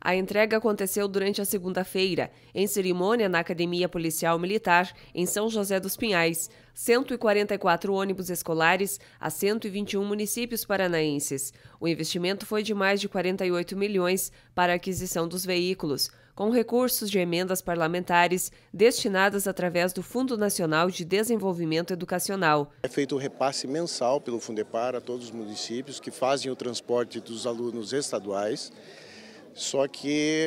A entrega aconteceu durante a segunda-feira, em cerimônia na Academia Policial Militar, em São José dos Pinhais. 144 ônibus escolares a 121 municípios paranaenses. O investimento foi de mais de 48 milhões para a aquisição dos veículos, com recursos de emendas parlamentares destinadas através do Fundo Nacional de Desenvolvimento Educacional. É feito o repasse mensal pelo Fundepar a todos os municípios que fazem o transporte dos alunos estaduais. Só que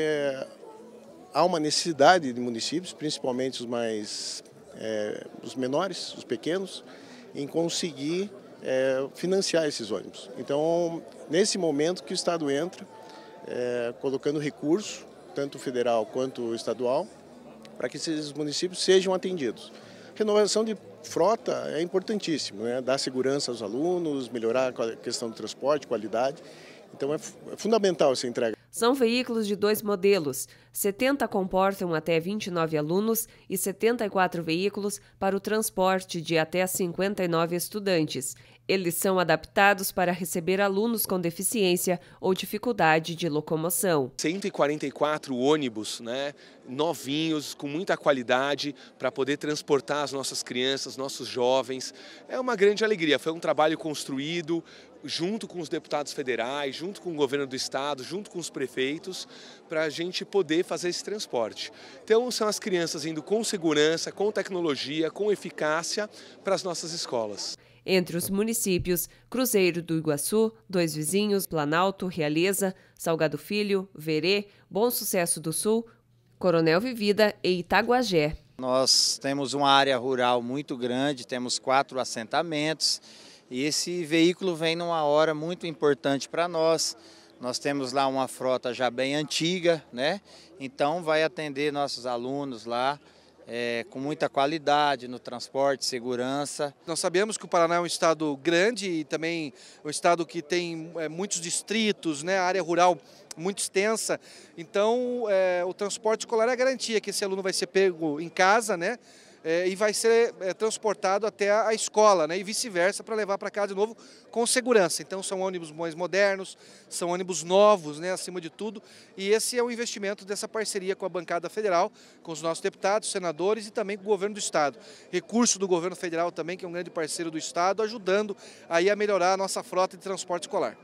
há uma necessidade de municípios, principalmente os mais é, os menores, os pequenos, em conseguir é, financiar esses ônibus. Então, nesse momento que o Estado entra, é, colocando recurso, tanto federal quanto estadual, para que esses municípios sejam atendidos. Renovação de frota é importantíssimo, né? dar segurança aos alunos, melhorar a questão do transporte, qualidade. Então, é, é fundamental essa entrega. São veículos de dois modelos: 70 comportam até 29 alunos e 74 veículos para o transporte de até 59 estudantes. Eles são adaptados para receber alunos com deficiência ou dificuldade de locomoção. 144 ônibus né, novinhos, com muita qualidade, para poder transportar as nossas crianças, nossos jovens. É uma grande alegria. Foi um trabalho construído junto com os deputados federais, junto com o governo do estado, junto com os prefeitos, para a gente poder fazer esse transporte. Então, são as crianças indo com segurança, com tecnologia, com eficácia para as nossas escolas. Entre os municípios, Cruzeiro do Iguaçu, Dois Vizinhos, Planalto, Realeza, Salgado Filho, Verê, Bom Sucesso do Sul, Coronel Vivida e Itaguajé. Nós temos uma área rural muito grande, temos quatro assentamentos e esse veículo vem numa hora muito importante para nós. Nós temos lá uma frota já bem antiga, né? Então vai atender nossos alunos lá é, com muita qualidade no transporte, segurança. Nós sabemos que o Paraná é um estado grande e também um estado que tem é, muitos distritos, né, área rural muito extensa. Então, é, o transporte escolar é a garantia que esse aluno vai ser pego em casa, né? é, e vai ser é, transportado até a escola, né, e vice-versa, para levar para casa de novo com segurança. Então são ônibus mais modernos, são ônibus novos, né, acima de tudo, e esse é o investimento dessa parceria com a bancada federal, com os nossos deputados, senadores e também com o governo do Estado. Recurso do governo federal também, que é um grande parceiro do Estado, ajudando aí a melhorar a nossa frota de transporte escolar.